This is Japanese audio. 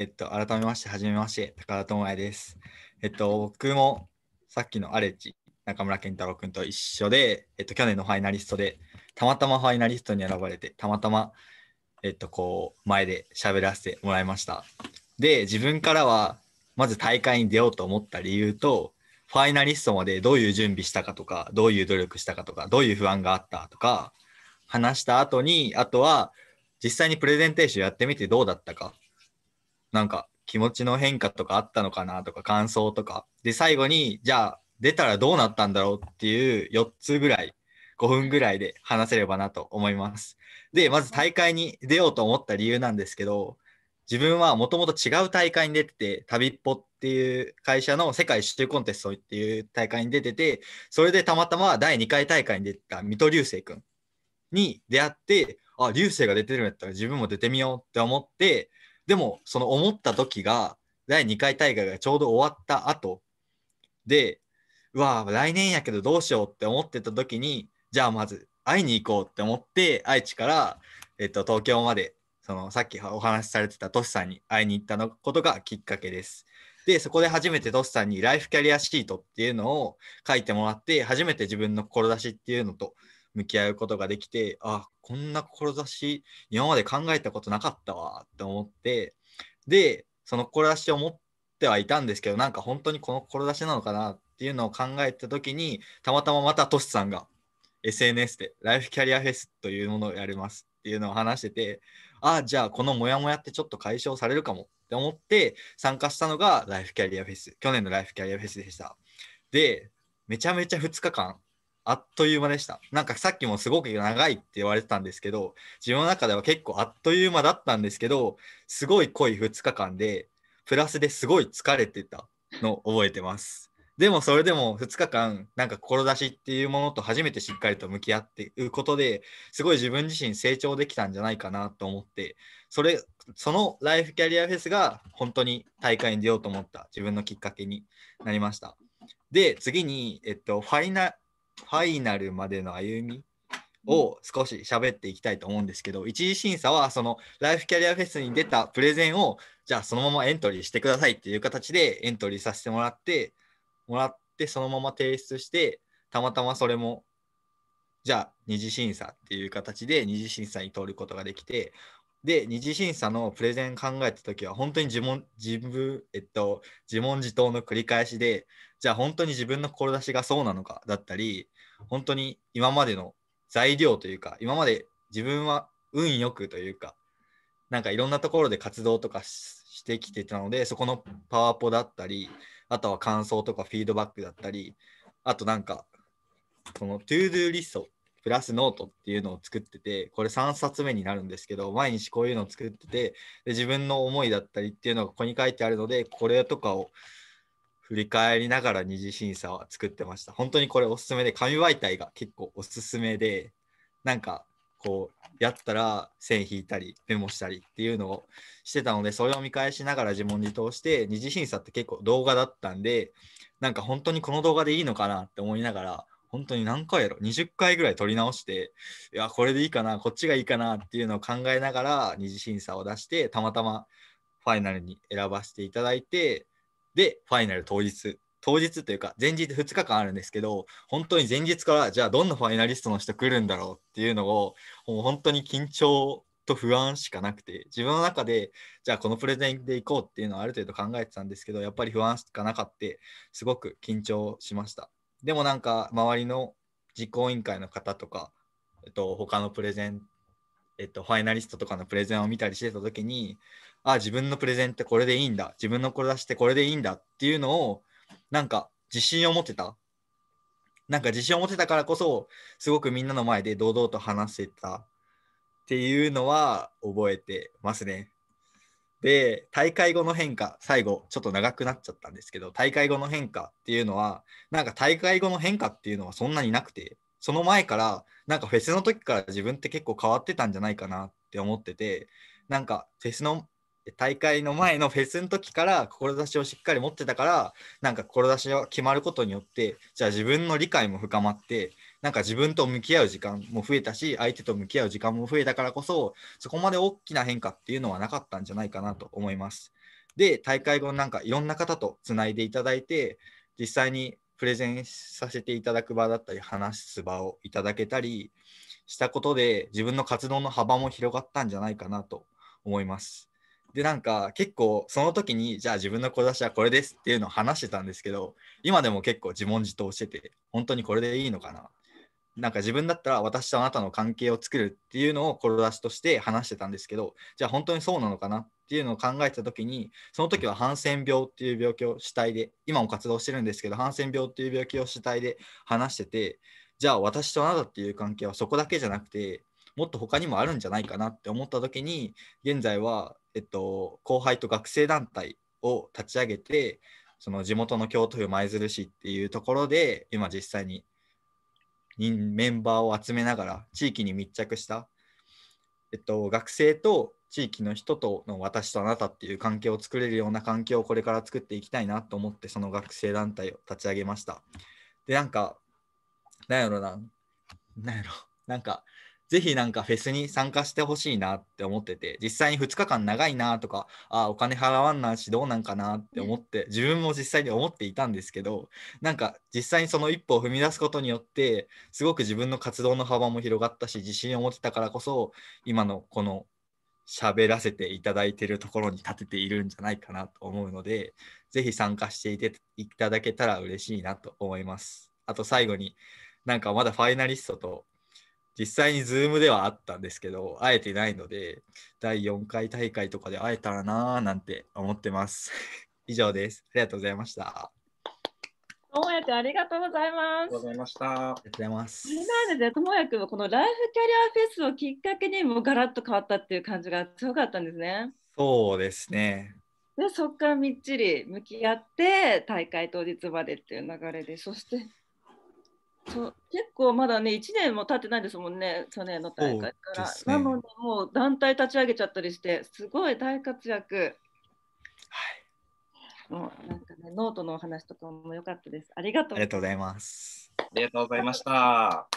えっと、改めまして、はじめまして、高田智也です。えっと、僕もさっきのアレジ、中村健太郎君と一緒で、えっと、去年のファイナリストで、たまたまファイナリストに選ばれて、たまたま、えっと、こう、前で喋らせてもらいました。で、自分からは、まず大会に出ようと思った理由と、ファイナリストまでどういう準備したかとか、どういう努力したかとか、どういう不安があったとか、話した後に、あとは、実際にプレゼンテーションやってみてどうだったかなんか気持ちの変化とかあったのかなとか感想とかで最後にじゃあ出たらどうなったんだろうっていう4つぐらい5分ぐらいで話せればなと思います。でまず大会に出ようと思った理由なんですけど自分はもともと違う大会に出てて旅っぽっていう会社の世界一周コンテストっていう大会に出ててそれでたまたま第2回大会に出た水戸流星君に出会ってあ流星が出てるんやったら自分も出てみようって思ってでも、その思った時が、第2回大会がちょうど終わった後で、うわ来年やけどどうしようって思ってた時に、じゃあまず会いに行こうって思って、愛知から、えっと、東京まで、そのさっきお話しされてたトシさんに会いに行ったのことがきっかけです。で、そこで初めてトシさんにライフキャリアシートっていうのを書いてもらって、初めて自分の志っていうのと、向き合うことができてあこんな志今まで考えたことなかったわって思ってでその志を持ってはいたんですけどなんか本当にこの志なのかなっていうのを考えた時にたまたままたトシさんが SNS でライフキャリアフェスというものをやりますっていうのを話しててあじゃあこのモヤモヤってちょっと解消されるかもって思って参加したのがライフキャリアフェス去年のライフキャリアフェスでしたでめちゃめちゃ2日間あっという間でした。なんかさっきもすごく長いって言われてたんですけど、自分の中では結構あっという間だったんですけど、すごい濃い2日間で、プラスですごい疲れてたのを覚えてます。でもそれでも2日間、なんか志っていうものと初めてしっかりと向き合っていうことですごい自分自身成長できたんじゃないかなと思って、それ、そのライフキャリアフェスが本当に大会に出ようと思った自分のきっかけになりました。で、次に、えっと、ファイナファイナルまでの歩みを少し喋っていきたいと思うんですけど、一次審査はそのライフキャリアフェスに出たプレゼンをじゃあそのままエントリーしてくださいっていう形でエントリーさせてもらってもらってそのまま提出してたまたまそれもじゃあ二次審査っていう形で二次審査に通ることができてで、二次審査のプレゼン考えた時は、本当に自問自分、えっと、自問自答の繰り返しで、じゃあ本当に自分の志がそうなのかだったり、本当に今までの材料というか、今まで自分は運よくというか、なんかいろんなところで活動とかしてきてたので、そこのパワポだったり、あとは感想とかフィードバックだったり、あとなんか、このトゥードゥーリストプラスノートっていうのを作ってて、これ3冊目になるんですけど、毎日こういうのを作ってて、で自分の思いだったりっていうのがここに書いてあるので、これとかを振り返りながら二次審査は作ってました。本当にこれおすすめで、紙媒体が結構おすすめで、なんかこうやったら線引いたりメモしたりっていうのをしてたのでそれを見返しながら自問自答して二次審査って結構動画だったんでなんか本当にこの動画でいいのかなって思いながら本当に何回やろ20回ぐらい撮り直していやこれでいいかなこっちがいいかなっていうのを考えながら二次審査を出してたまたまファイナルに選ばせていただいてでファイナル当日当日というか前日2日間あるんですけど本当に前日からじゃあどんなファイナリストの人来るんだろうっていうのをもう本当に緊張と不安しかなくて自分の中でじゃあこのプレゼンでいこうっていうのはある程度考えてたんですけどやっぱり不安しかなかってすごく緊張しました。でもなんか周りの実行委員会の方とか、えっと、他のプレゼン、えっと、ファイナリストとかのプレゼンを見たりしてた時に、あ、自分のプレゼンってこれでいいんだ。自分のこれ出してこれでいいんだっていうのを、なんか自信を持ってた。なんか自信を持てたからこそ、すごくみんなの前で堂々と話せたっていうのは覚えてますね。で大会後の変化最後ちょっと長くなっちゃったんですけど大会後の変化っていうのはなんか大会後の変化っていうのはそんなになくてその前からなんかフェスの時から自分って結構変わってたんじゃないかなって思っててなんかフェスの大会の前のフェスの時から志をしっかり持ってたからなんか志が決まることによってじゃあ自分の理解も深まってなんか自分と向き合う時間も増えたし相手と向き合う時間も増えたからこそそこまで大きな変化っていうのはなかったんじゃないかなと思います。で大会後なんかいろんな方とつないでいただいて実際にプレゼンさせていただく場だったり話す場をいただけたりしたことで自分の活動の幅も広がったんじゃないかなと思います。でなんか結構その時にじゃあ自分の小出しはこれですっていうのを話してたんですけど今でも結構自問自答してて本当にこれでいいのかななんか自分だったら私とあなたの関係を作るっていうのを志として話してたんですけどじゃあ本当にそうなのかなっていうのを考えた時にその時はハンセン病っていう病気を主体で今も活動してるんですけどハンセン病っていう病気を主体で話しててじゃあ私とあなたっていう関係はそこだけじゃなくてもっと他にもあるんじゃないかなって思った時に現在は、えっと、後輩と学生団体を立ち上げてその地元の京都府舞鶴市っていうところで今実際にメンバーを集めながら地域に密着した、えっと、学生と地域の人との私とあなたっていう関係を作れるような環境をこれから作っていきたいなと思ってその学生団体を立ち上げました。でなんかなんやろななんやろなんかぜひなんかフェスに参加してほしいなって思ってて、実際に2日間長いなとか、あお金払わんなしどうなんかなって思って、自分も実際に思っていたんですけど、なんか実際にその一歩を踏み出すことによって、すごく自分の活動の幅も広がったし、自信を持ってたからこそ、今のこの喋らせていただいてるところに立てているんじゃないかなと思うので、ぜひ参加していていただけたら嬉しいなと思います。あと最後に、なんかまだファイナリストと実際に Zoom ではあったんですけど、会えてないので、第4回大会とかで会えたらなーなんて思ってます。以上です。ありがとうございました。ともやくん、ありがとうございます。ありがとうございました。ありがとうございます。みんでで、ともやくんはこのライフキャリアフェスをきっかけにもうガラッと変わったっていう感じが強かったんですね。そうですね。で、そこからみっちり向き合って、大会当日までっていう流れで、そしてそう結構まだね1年も経ってないですもんね去年の大会から、ね、なのでもう団体立ち上げちゃったりしてすごい大活躍はいもうなんかねノートのお話とかもよかったですありがとうございますありがとうございました